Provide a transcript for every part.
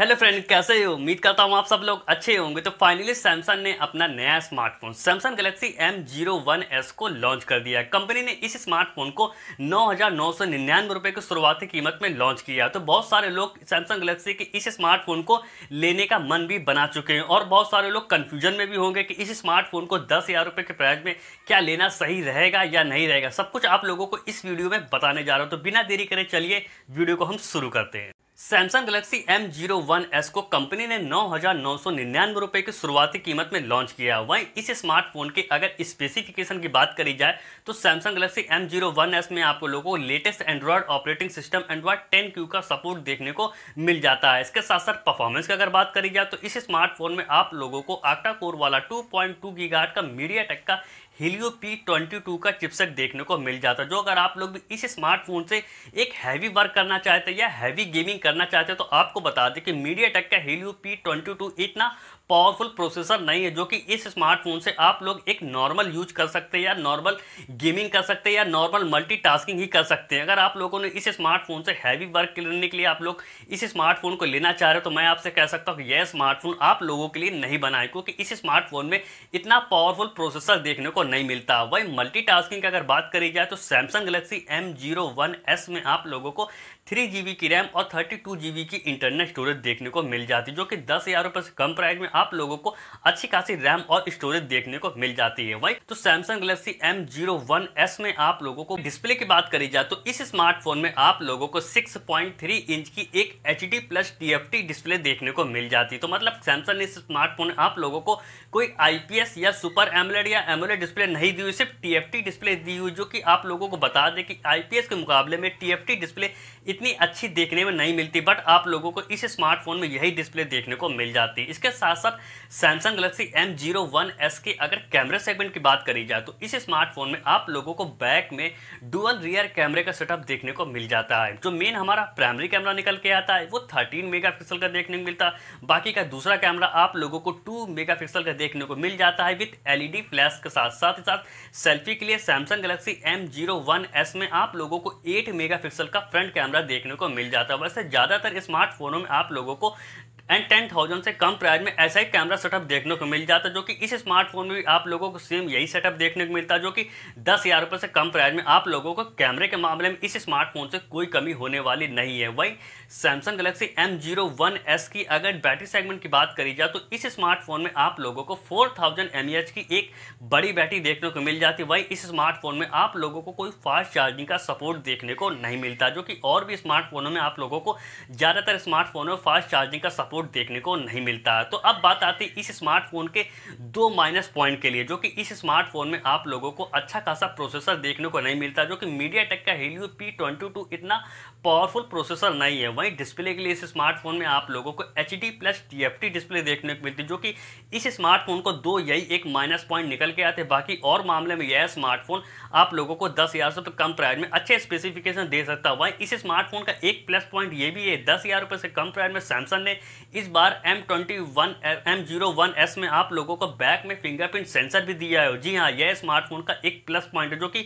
hello friend कैसे हो उम्मीद करता हूँ आप सब लोग अच्छे होंगे तो फाइनली सैमसंग ने अपना नया smartphone Samsung Galaxy M zero one S को लॉन्च कर दिया है कंपनी ने इस स्मार्टफोन को नौ हजार नौ सौ निन्यानवे रुपये की शुरुआती कीमत में लॉन्च किया है तो बहुत सारे लोग सैमसंग गैलेक्सी के इस स्मार्टफोन को लेने का मन भी बना चुके हैं और बहुत सारे लोग कन्फ्यूजन में भी होंगे कि इस स्मार्टफोन को दस हजार रुपये के प्राइस में क्या लेना सही रहेगा या नहीं रहेगा सब कुछ आप लोगों को इस वीडियो में बताने जा रहा हूँ तो बिना देरी करें चलिए वीडियो को हम शुरू करते हैं Samsung Galaxy M zero one S को कंपनी ने नौ हजार नौ सौ निन्यानवे रुपए की शुरुआती कीमत में लॉन्च किया वहीं इस स्मार्टफोन के अगर स्पेसिफिकेशन की बात करी जाए तो Samsung Galaxy M zero one S में आपको लोगों को latest Android operating system Android ten Q का सपोर्ट देखने को मिल जाता है इसके साथ साथ परफॉर्मेंस की अगर बात करी जाए तो इस स्मार्टफोन में आप लोगों को आक्टा कोर वाला टू पॉइंट टू का मीडिया टेक का हीलियो पी ट्वेंटी टू का चिपसेट देखने को मिल जाता है जो अगर आप लोग भी इस स्मार्टफोन से एक हैवी वर्क करना चाहते हैं या हैवी गेमिंग करना चाहते हैं तो आपको बता दें कि मीडिया टेक का हीलियो पी ट्वेंटी टू इतना पावरफुल प्रोसेसर नहीं है जो कि इस स्मार्टफोन से आप लोग एक नॉर्मल यूज कर सकते हैं या नॉर्मल गेमिंग कर सकते हैं या नॉर्मल मल्टीटास्किंग ही कर सकते हैं अगर आप लोगों ने इस स्मार्टफोन से हैवी वर्क करने के लिए आप लोग इस स्मार्टफोन को लेना चाह रहे हो तो मैं आपसे कह सकता हूँ कि यह स्मार्टफोन आप लोगों के लिए नहीं बनाए क्योंकि इस स्मार्टफोन में इतना पावरफुल प्रोसेसर देखने को नहीं मिलता वही मल्टी की अगर बात करी जाए तो सैमसंग गलेक्सी एम में आप लोगों को थ्री जी की रैम और थर्टी टू की इंटरनल स्टोरेज देखने को मिल जाती है जो कि दस हज़ार रुपये से कम प्राइस में आप लोगों को अच्छी खासी रैम और स्टोरेज देखने को मिल जाती है वही तो Samsung Galaxy M zero one S में आप लोगों को डिस्प्ले की बात करी जाए तो इस स्मार्टफोन में आप लोगों को सिक्स पॉइंट थ्री इंच की एक H D plus T F T display देखने को मिल जाती है तो मतलब सैमसंग ने इस स्मार्टफोन में आप लोगों को कोई आई पी एस या सुपर एमलेड या एमोलेड डिस्प्ले नहीं दी हुई सिर्फ टी एफ टी डिस्प्ले दी हुई जो कि आप लोगों को बता दें कि आई पी एस के मुकाबले में टी एफ टी डिस्प्ले इतनी अच्छी देखने में नहीं मिलती बट आप लोगों को इस स्मार्टफोन में यही डिस्प्ले देखने को मिल जाती है इसके साथ साथ Samsung Galaxy M zero one S के अगर कैमरे सेगमेंट की बात करी जाए तो इस स्मार्टफोन में आप लोगों को बैक में डुअल रियर कैमरे का सेटअप देखने को मिल जाता है जो मेन हमारा प्राइमरी कैमरा निकल के आता है वो थर्टीन मेगा का देखने को मिलता है बाकी का दूसरा कैमरा आप लोगों को टू मेगा का देखने को मिल जाता है विथ एल फ्लैश के साथ साथ ही साथ सेल्फी के लिए सैमसंग गलेक्सी एम जीरो में आप लोगों को एट मेगा का फ्रंट कैमरा देखने को मिल जाता है वैसे ज़्यादातर स्मार्टफोनों में आप लोगों को एंड टेन थाउजेंड से कम प्राइस में ऐसा ही कैमरा सेटअप देखने को मिल जाता है जो कि इस स्मार्टफोन में भी आप लोगों को सेम यही सेटअप देखने को मिलता है जो कि दस हज़ार रुपये से कम प्राइस में आप लोगों को कैमरे के मामले में इस स्मार्टफोन से कोई कमी होने वाली नहीं है वही Samsung Galaxy M zero one S की अगर बैटरी सेगमेंट की बात करी जाए तो इस स्मार्टफोन में आप लोगों को फोर थाउजेंड एम एच की एक बड़ी बैटरी देखने को मिल जाती है वही इस स्मार्टफोन में आप लोगों को कोई फास्ट चार्जिंग का सपोर्ट देखने को नहीं मिलता जो कि और भी स्मार्टफोनों में आप लोगों को ज़्यादातर स्मार्टफोनों में फास्ट चार्जिंग का सपोर्ट कीबोर्ड देखने को नहीं मिलता तो अब बात आती है इस स्मार्टफोन के दो माइनस पॉइंट के लिए जो कि इस स्मार्टफोन में आप लोगों को अच्छा खासा प्रोसेसर देखने को नहीं मिलता जो कि मीडिया टेक का हेलियो पी ट्वेंटी टू इतना पावरफुल प्रोसेसर नहीं है वहीं डिस्प्ले के लिए इस स्मार्टफोन में आप लोगों को H D plus T F T display देखने को मिलती जो कि इस स्मार्टफोन को दो यही एक माइनस पॉइंट निकल के आते बाकी और मामले में यह स्मार्टफोन आप लोगों को दस हज़ार से तो कम प्राइस में अच्छे स्पेसिफिकेशन दे सकता है वहीं इस स्मार्टफोन का एक प्लस पॉइंट ये भी है दस हज़ार रुपये से कम प्राइस में सैमसंग ने इस बार M twenty one M zero one S में आप लोगों को बैक में फिंगरप्रिंट सेंसर भी दिया है जी हाँ यह स्मार्टफोन का एक प्लस पॉइंट है जो कि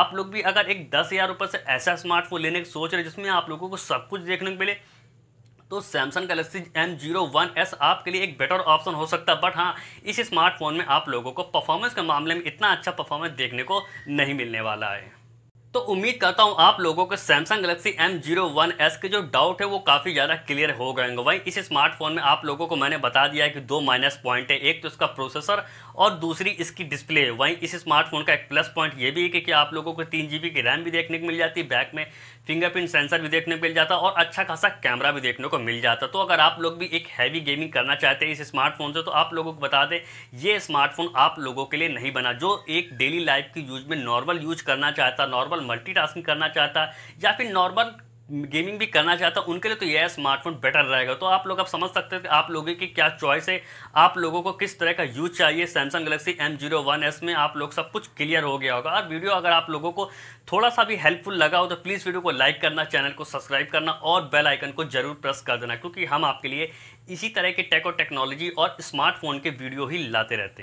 आप लोग भी अगर एक दस हज़ार रुपये से ऐसा स्मार्टफोन लेने की सोच रहे जिसमें आप लोगों को सब कुछ देखने को मिले तो Samsung Galaxy M zero one S आपके लिए एक बेटर ऑप्शन हो सकता है बट हाँ इस स्मार्टफोन में आप लोगों को परफॉर्मेंस के मामले में इतना अच्छा परफॉर्मेंस देखने को नहीं मिलने वाला है तो उम्मीद करता हूँ आप लोगों को Samsung Galaxy M zero one S के जो डाउट है वो काफ़ी ज़्यादा क्लियर हो गए वहीं इस स्मार्टफोन में आप लोगों को मैंने बता दिया है कि दो माइनस पॉइंट है एक तो इसका प्रोसेसर और दूसरी इसकी डिस्प्ले है वहीं इस स्मार्टफोन का एक प्लस पॉइंट ये भी है कि, कि आप लोगों को तीन जी की रैम भी देखने को मिल जाती है बैक में फिंगरप्रिंट सेंसर भी देखने को मिल जाता और अच्छा खासा कैमरा भी देखने को मिल जाता तो अगर आप लोग भी एक हैवी गेमिंग करना चाहते हैं इस स्मार्टफोन से तो आप लोगों को बता दें ये स्मार्टफोन आप लोगों के लिए नहीं बना जो एक डेली लाइफ की यूज में नॉर्मल यूज करना चाहता नॉर्मल मल्टी करना चाहता या फिर नॉर्मल गेमिंग भी करना चाहता है उनके लिए तो यह स्मार्टफोन बेटर रहेगा तो आप लोग आप समझ सकते हैं आप लोगों की क्या चॉइस है आप लोगों को किस तरह का यूज चाहिए Samsung Galaxy M zero one S में आप लोग सब कुछ क्लियर हो गया होगा और वीडियो अगर आप लोगों को थोड़ा सा भी हेल्पफुल लगा हो तो प्लीज़ वीडियो को लाइक करना चैनल को सब्सक्राइब करना और बेल आइकन को जरूर प्रेस कर देना क्योंकि हम आपके लिए इसी तरह के टेक और टेक्नोलॉजी और स्मार्टफोन के वीडियो ही लाते रहते हैं